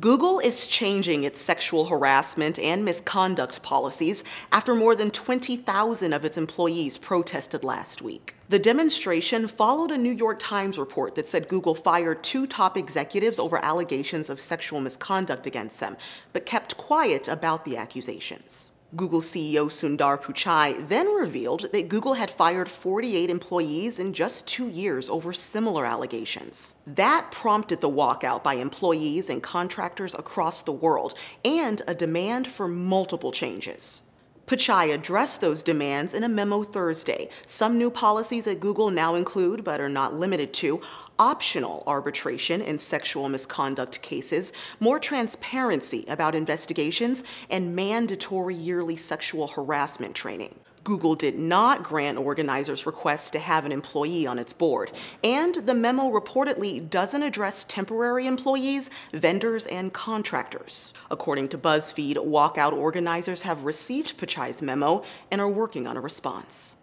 Google is changing its sexual harassment and misconduct policies after more than 20,000 of its employees protested last week. The demonstration followed a New York Times report that said Google fired two top executives over allegations of sexual misconduct against them, but kept quiet about the accusations. Google CEO Sundar Pichai then revealed that Google had fired 48 employees in just two years over similar allegations. That prompted the walkout by employees and contractors across the world and a demand for multiple changes. Pachai addressed those demands in a memo Thursday. Some new policies at Google now include, but are not limited to, optional arbitration in sexual misconduct cases, more transparency about investigations, and mandatory yearly sexual harassment training. Google did not grant organizers requests to have an employee on its board. And the memo reportedly doesn't address temporary employees, vendors, and contractors. According to BuzzFeed, walkout organizers have received Pachai's memo and are working on a response.